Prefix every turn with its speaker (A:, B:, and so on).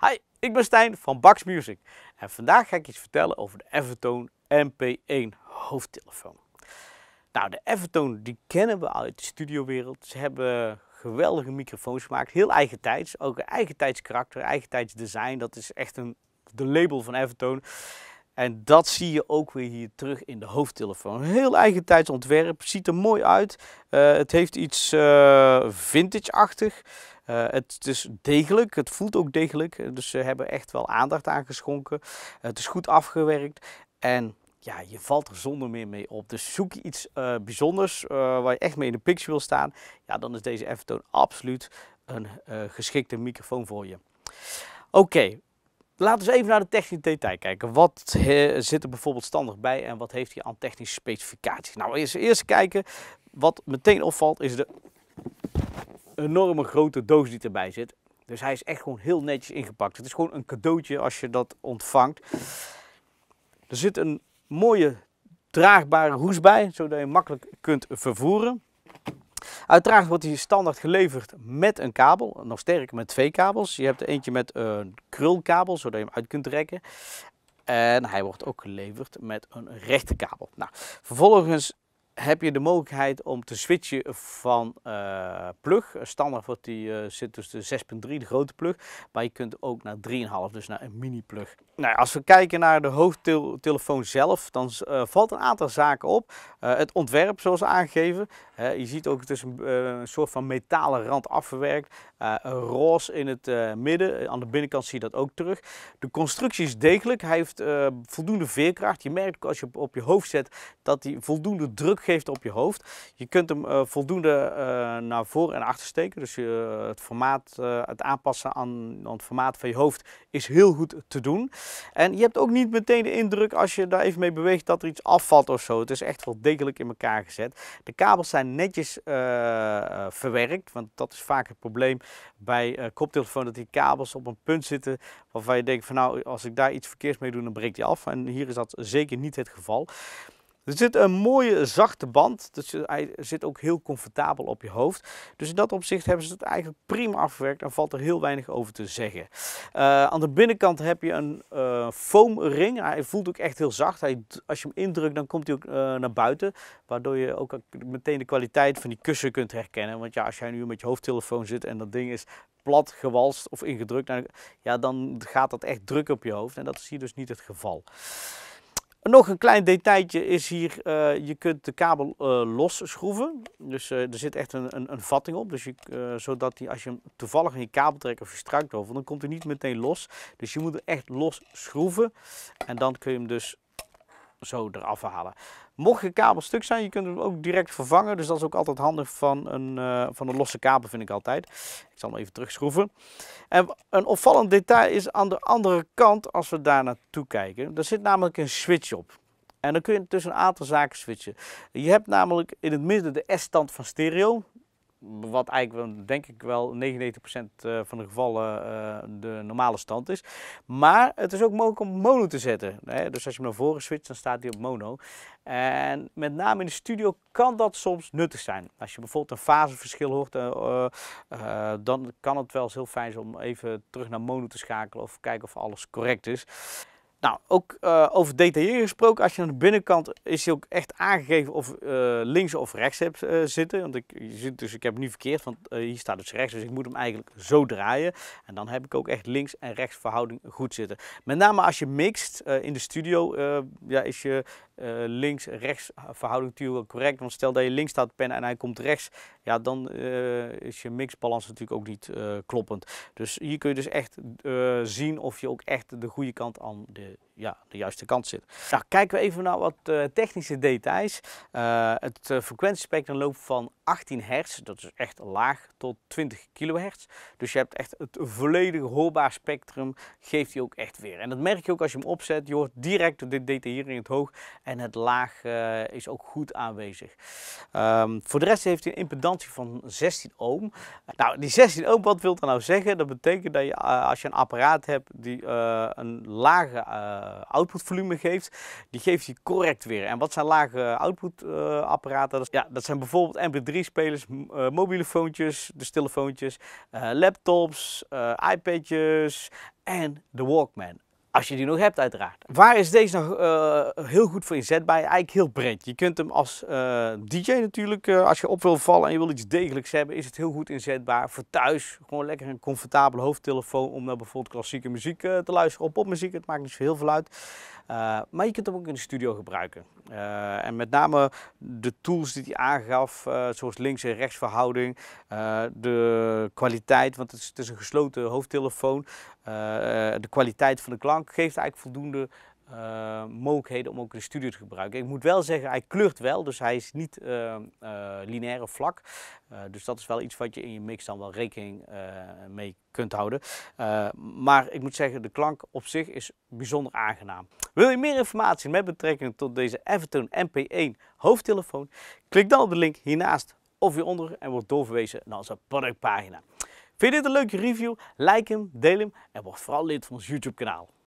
A: Hi, ik ben Stijn van Bax Music en vandaag ga ik iets vertellen over de Evertone MP1 hoofdtelefoon. Nou, de Evertone die kennen we uit de studiowereld. Ze hebben geweldige microfoons gemaakt, heel eigen tijds, ook een eigen tijds karakter, eigen tijds design. Dat is echt een, de label van Evertone. En dat zie je ook weer hier terug in de hoofdtelefoon. Heel eigen tijds ontwerp, ziet er mooi uit. Eh, het heeft iets eh, vintage-achtig. Eh, het, is degelijk, het voelt ook degelijk. Eh, dus ze hebben echt wel aandacht aan geschonken. Eh, het is goed afgewerkt. En ja, je valt er zonder meer mee op. Dus zoek je iets bijzonders waar je echt mee in de picture wil staan. Ja, dan is deze eventoon absoluut een geschikte microfoon voor je. Oké, laten we eens even naar de technische detail kijken. Wat zit er bijvoorbeeld standaard bij en wat heeft hij aan technische specificaties? Nou, eerst, eerst kijken. Wat meteen opvalt is de enorme grote doos die erbij zit. Dus hij is echt gewoon heel netjes ingepakt. Het is gewoon een cadeautje als je dat ontvangt. Er zit een mooie draagbare hoes bij, zodat je hem makkelijk kunt vervoeren. Uiteraard wordt hij standaard geleverd met een kabel, nog sterker met twee kabels. Je hebt er eentje met een krulkabel, zodat je hem uit kunt trekken. En hij wordt ook geleverd met een rechte kabel. Nou, vervolgens heb je de mogelijkheid om te switchen van eh, plug. Eh, standaard wordt die, eh, zit dus de 6.3, de grote plug. Maar je kunt ook naar 3.5, dus naar een mini plug. Nou, als we kijken naar de hoofdtelefoon zelf, dan valt een aantal zaken op. het ontwerp, zoals aangegeven. je ziet ook, het een, soort van metalen rand afgewerkt. roze in het midden. Aan de binnenkant zie je dat ook terug. De constructie is degelijk. Hij heeft voldoende veerkracht. Je merkt ook als je op, op je hoofd zet dat hij voldoende druk geeft op je hoofd. Je kunt hem eh, voldoende eh, naar voor en achter steken. Dus eh, het, formaat, het aanpassen aan, aan, het formaat van je hoofd is heel goed te doen. En je hebt ook niet meteen de indruk als je daar even mee beweegt dat er iets afvalt of zo. Het is echt wel degelijk in elkaar gezet. De kabels zijn netjes verwerkt, want dat is vaak het probleem bij koptelefoon. Dat die kabels op een punt zitten waarvan je denkt van nou als ik daar iets verkeerds mee doe dan breekt die af. En hier is dat zeker niet het geval. Er zit een mooie zachte band. Dus hij zit ook heel comfortabel op je hoofd. Dus in dat opzicht hebben ze het eigenlijk prima afgewerkt. Daar valt er heel weinig over te zeggen. Eh, aan de binnenkant heb je een eh, foamring. Hij voelt ook echt heel zacht. Hij, als je hem indrukt, dan komt hij ook eh, naar buiten. Waardoor je ook meteen de kwaliteit van die kussen kunt herkennen. Want ja, als jij nu met je hoofdtelefoon zit en dat ding is plat gewalst of ingedrukt, ja, dan gaat dat echt druk op je hoofd. En dat is hier dus niet het geval nog een klein detailtje is hier, eh, je kunt de kabel uh, eh, los schroeven. Dus eh, er zit echt een, een, een vatting op, dus zodat die, als je hem toevallig in je kabel trekt of je over, dan komt hij niet meteen los. Dus je moet hem echt los schroeven en dan kun je hem dus zo eraf halen. Mocht je kabel stuk zijn, je kunt hem ook direct vervangen. Dus dat is ook altijd handig van een, eh, van een losse kabel, vind ik altijd. Ik zal hem even terugschroeven. En een opvallend detail is aan de andere kant, als we daar naartoe kijken. Daar zit namelijk een switch op. En dan kun je tussen een aantal zaken switchen. Je hebt namelijk in het midden de S-stand van stereo. Wat eigenlijk denk ik wel 99% eh, van de gevallen eh, de normale stand is. Maar het is ook mogelijk om mono te zetten. Dus als je hem naar voren switcht, dan staat hij op mono. En met name in de studio kan dat soms nuttig zijn. Als je bijvoorbeeld een faseverschil hoort, eh, dan kan het wel eens heel fijn zijn om even terug naar mono te schakelen of kijken of alles correct is. Nou, ook eh, over detailleren gesproken, als je aan de binnenkant is hij ook echt aangegeven of uh, links of rechts hebt eh, zitten. Want ik, zit, dus ik heb het nu verkeerd, want hier staat dus rechts, dus ik moet hem eigenlijk zo draaien. En dan heb ik ook echt links en rechts verhouding goed zitten. Met name als je mixt in de studio, ja, is je eh, links-rechts verhouding natuurlijk correct. Want stel dat je links staat pennen en hij komt rechts, ja, dan eh, is je mixbalans natuurlijk ook niet eh, kloppend. Dus hier kun je dus echt zien of je ook echt de goede kant aan de ja, de juiste kant zit. Nou, kijken we even naar wat technische details. het uh, frequentiespectrum loopt van 18 hertz, dat is echt laag, tot 20 kilohertz. Dus je hebt echt het volledige hoorbaar spectrum, geeft hij ook echt weer. En dat merk je ook als je hem opzet. Je hoort direct de detaillering het hoog en het laag eh, is ook goed aanwezig. Ehm, voor de rest heeft hij een impedantie van 16 ohm. Nou, die 16 ohm, wat wil dat nou zeggen? Dat betekent dat je, eh, als je een apparaat hebt die eh, een lage outputvolume geeft, die geeft hij correct weer. En wat zijn lage outputapparaten? ja, dat zijn bijvoorbeeld mp3-spelers, mobiele foontjes, dus telefoontjes, laptops, iPadjes en de Walkman. Als je die nog hebt uiteraard. Waar is deze nog eh, heel goed voor inzetbaar? Eigenlijk heel breed. Je kunt hem als eh, DJ natuurlijk, eh, als je op wil vallen en je wil iets degelijks hebben, is het heel goed inzetbaar. Voor thuis, gewoon lekker een comfortabele hoofdtelefoon om naar bijvoorbeeld klassieke muziek te luisteren. Op popmuziek, het maakt niet zo heel veel uit. maar je kunt hem ook in de studio gebruiken. en met name de tools die hij aangaf, zoals links- en rechtsverhouding, de kwaliteit, want het is, het is een gesloten hoofdtelefoon, de kwaliteit van de klank geeft eigenlijk voldoende eh, mogelijkheden om ook de studio te gebruiken. Ik moet wel zeggen, hij kleurt wel, dus hij is niet eh, eh, lineair of vlak. dus dat is wel iets wat je in je mix dan wel rekening mee kunt houden. maar ik moet zeggen, de klank op zich is bijzonder aangenaam. Wil je meer informatie met betrekking tot deze Everton MP1 hoofdtelefoon? Klik dan op de link hiernaast of hieronder en word doorverwezen naar onze productpagina. Vind je dit een leuke review? Like hem, deel hem en word vooral lid van ons YouTube kanaal.